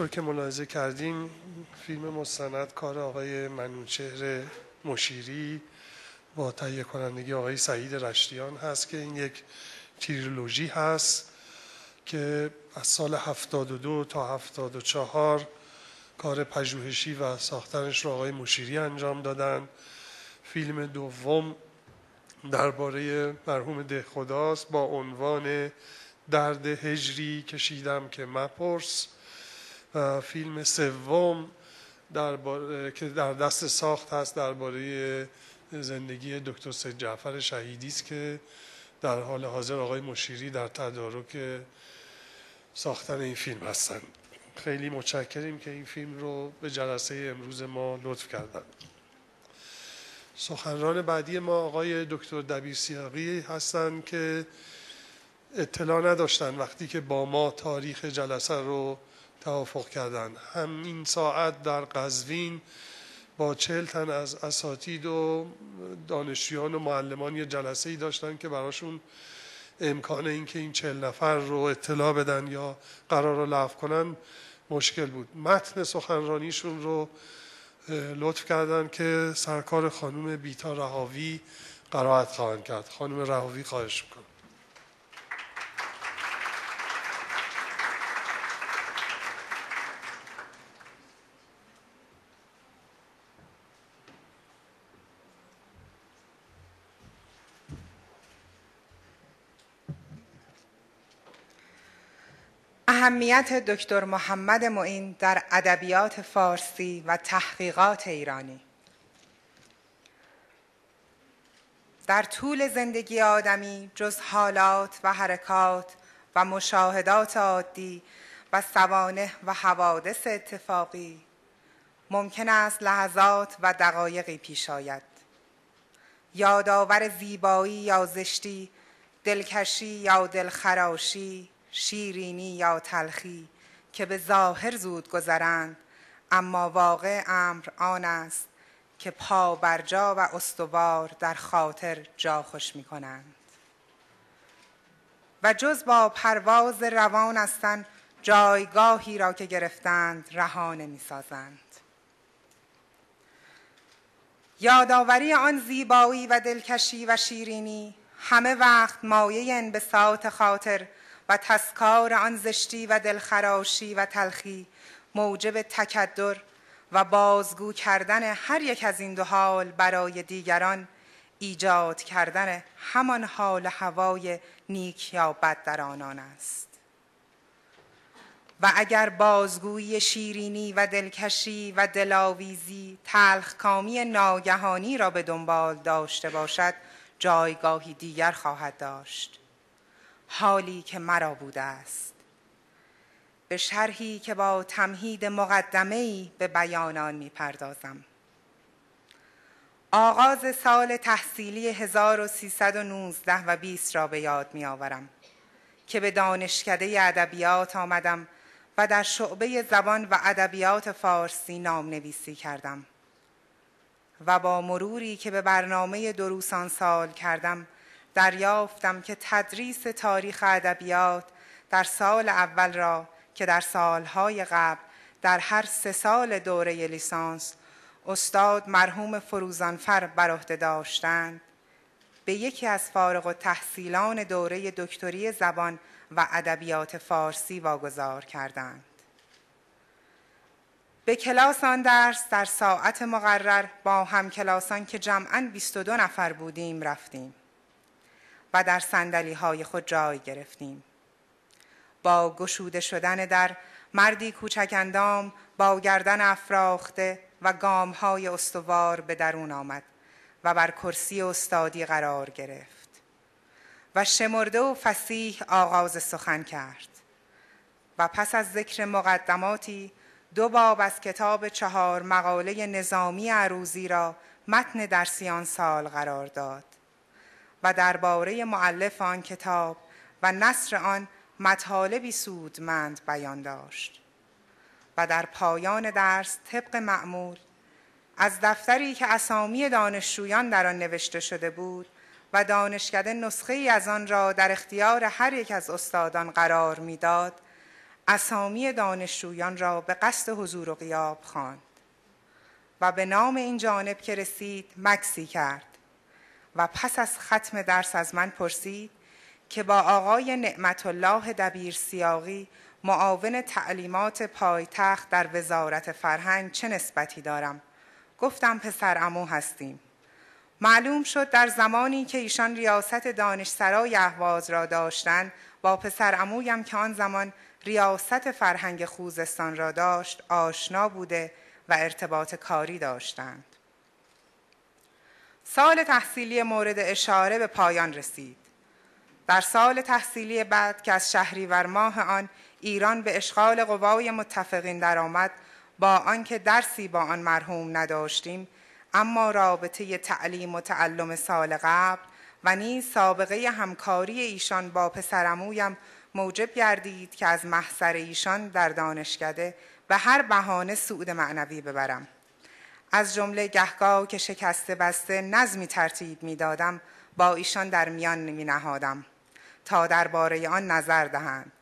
طور که ملاحظه کردیم فیلم مستند کار آقای منوچهر مشیری با تهیه کنندگی آقای سعید رشتیان هست که این یک تیرولوژی هست که از سال 72 تا 74 کار پژوهشی و ساختنش را آقای مشیری انجام دادن فیلم دوم درباره مرحوم دهخداست با عنوان درد هجری کشیدم که مپرس فیلم سوم که در دست ساخت هست درباره زندگی دکتر سید جعفر شهیدی است که در حال حاضر آقای مشیری در تدارک ساختن این فیلم هستند خیلی متشکریم که این فیلم رو به جلسه امروز ما لطف کردند سخنران بعدی ما آقای دکتر دبیر سیاقی هستند که اطلاع نداشتن وقتی که با ما تاریخ جلسه رو توافق کردند همین ساعت در قزوین با چهل تن از اساتید و دانشجویان و معلمان یه جلسه ای داشتن که براشون امکان اینکه این چهل نفر رو اطلاع بدن یا قرار رو لغو کنن مشکل بود متن سخنرانیشون رو لطف کردن که سرکار خانم بیتا رهاوی قرائت خواهند کرد خانم رهاوی خواهش میکنم اهمیت دکتر محمد معین در ادبیات فارسی و تحقیقات ایرانی در طول زندگی آدمی جز حالات و حرکات و مشاهدات عادی و سوانه و حوادث اتفاقی ممکن است لحظات و دقایقی پیش آید یادآور زیبایی یا زشتی دلکشی یا دلخراشی شیرینی یا تلخی که به ظاهر زود گذرند اما واقع امر آن است که پا برجا و استوار در خاطر جا خوش می کنند و جز با پرواز روان هستند جایگاهی را که گرفتند رهانه می سازند یادآوری آن زیبایی و دلکشی و شیرینی همه وقت مایه انبساط خاطر و تسکار آن زشتی و دلخراشی و تلخی موجب تکدر و بازگو کردن هر یک از این دو حال برای دیگران ایجاد کردن همان حال هوای نیک یا بد در آنان است و اگر بازگویی شیرینی و دلکشی و دلاویزی کامی ناگهانی را به دنبال داشته باشد جایگاهی دیگر خواهد داشت حالی که مرا بوده است به شرحی که با تمهید مقدمه به بیان آن میپردازم آغاز سال تحصیلی 1319 و 20 را به یاد می آورم که به دانشکده ادبیات آمدم و در شعبه زبان و ادبیات فارسی نام نویسی کردم و با مروری که به برنامه دروسان سال کردم دریافتم که تدریس تاریخ ادبیات در سال اول را که در سالهای قبل در هر سه سال دوره لیسانس استاد مرحوم فروزانفر بر عهده داشتند به یکی از فارغ و تحصیلان دوره دکتری زبان و ادبیات فارسی واگذار کردند به کلاس آن درس در ساعت مقرر با هم کلاسان که جمعاً 22 نفر بودیم رفتیم و در سندلی های خود جای گرفتیم. با گشوده شدن در مردی کوچک اندام با گردن افراخته و گام های استوار به درون آمد و بر کرسی استادی قرار گرفت و شمرده و فسیح آغاز سخن کرد و پس از ذکر مقدماتی دو باب از کتاب چهار مقاله نظامی عروزی را متن درسیان سال قرار داد و درباره معلف آن کتاب و نصر آن مطالبی سودمند بیان داشت و در پایان درس طبق معمول از دفتری که اسامی دانشجویان در آن نوشته شده بود و دانشکده نسخه ای از آن را در اختیار هر یک از استادان قرار میداد اسامی دانشجویان را به قصد حضور و قیاب خواند و به نام این جانب که رسید مکسی کرد و پس از ختم درس از من پرسید که با آقای نعمت الله دبیر سیاقی معاون تعلیمات پایتخت در وزارت فرهنگ چه نسبتی دارم گفتم پسر امو هستیم معلوم شد در زمانی که ایشان ریاست دانشسرای اهواز را داشتند با پسر امویم که آن زمان ریاست فرهنگ خوزستان را داشت آشنا بوده و ارتباط کاری داشتند سال تحصیلی مورد اشاره به پایان رسید. در سال تحصیلی بعد که از شهریور ماه آن ایران به اشغال قوای متفقین درآمد با آنکه درسی با آن مرحوم نداشتیم اما رابطه تعلیم و تعلم سال قبل و نیز سابقه همکاری ایشان با پسرمویم موجب گردید که از محصر ایشان در دانشکده به هر بهانه سود معنوی ببرم از جمله گهگاه که شکسته بسته نظمی ترتیب می دادم با ایشان در میان می نهادم تا درباره آن نظر دهند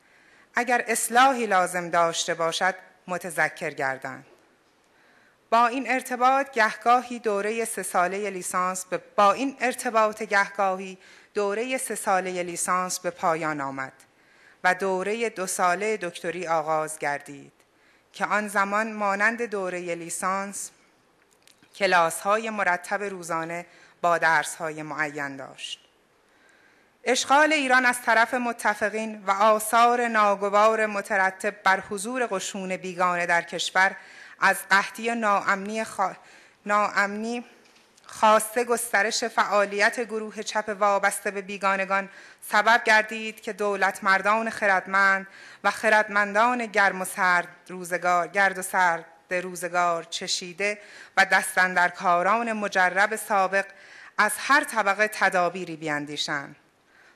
اگر اصلاحی لازم داشته باشد متذکر گردند با این ارتباط گهگاهی دوره سه ساله لیسانس به با این ارتباط گهگاهی دوره سه ساله لیسانس به پایان آمد و دوره دو ساله دکتری آغاز گردید که آن زمان مانند دوره لیسانس کلاس های مرتب روزانه با درس های معین داشت. اشغال ایران از طرف متفقین و آثار ناگوار مترتب بر حضور قشون بیگانه در کشور از قحطی ناامنی, ناامنی خواسته گسترش فعالیت گروه چپ وابسته به بیگانگان سبب گردید که دولت مردان خردمند و خردمندان گرم و سرد روزگار گرد و سرد روزگار چشیده و کاران مجرب سابق از هر طبقه تدابیری بیاندیشند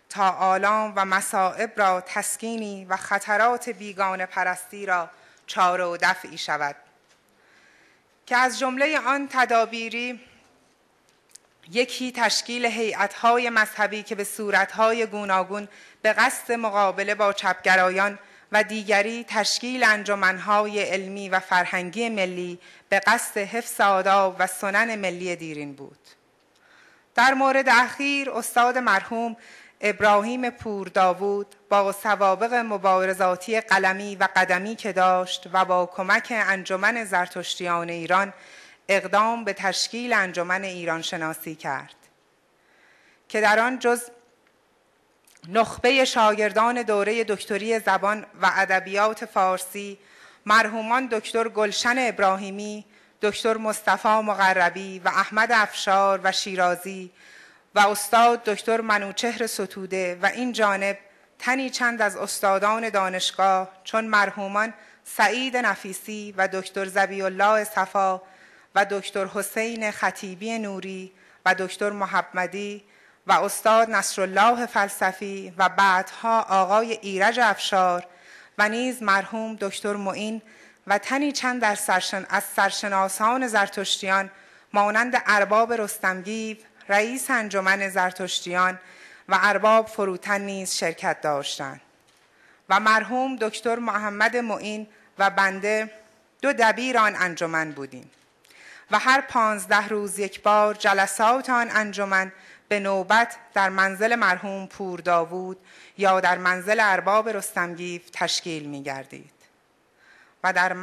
تا آلام و مصائب را تسکینی و خطرات بیگان پرستی را چاره و دفعی شود که از جمله آن تدابیری یکی تشکیل هیئت‌های مذهبی که به صورتهای گوناگون به قصد مقابله با چپگرایان و دیگری تشکیل انجمنهای علمی و فرهنگی ملی به قصد حفظ آداب و سنن ملی دیرین بود در مورد اخیر استاد مرحوم ابراهیم پور داوود با سوابق مبارزاتی قلمی و قدمی که داشت و با کمک انجمن زرتشتیان ایران اقدام به تشکیل انجمن ایران شناسی کرد که در آن جز نخبه شاگردان دوره دکتری زبان و ادبیات فارسی مرحومان دکتر گلشن ابراهیمی دکتر مصطفی مقربی و احمد افشار و شیرازی و استاد دکتر منوچهر ستوده و این جانب تنی چند از استادان دانشگاه چون مرحومان سعید نفیسی و دکتر زبی الله صفا و دکتر حسین خطیبی نوری و دکتر محمدی و استاد نصرالله فلسفی و بعدها آقای ایرج افشار و نیز مرحوم دکتر معین و تنی چند در سرشن از سرشناسان زرتشتیان مانند ارباب رستمگیو رئیس انجمن زرتشتیان و ارباب فروتن نیز شرکت داشتند و مرحوم دکتر محمد معین و بنده دو دبیر آن انجمن بودیم و هر پانزده روز یک بار جلسات آن انجمن به نوبت در منزل مرحوم پور داوود یا در منزل ارباب رستمگیف تشکیل می گردید و در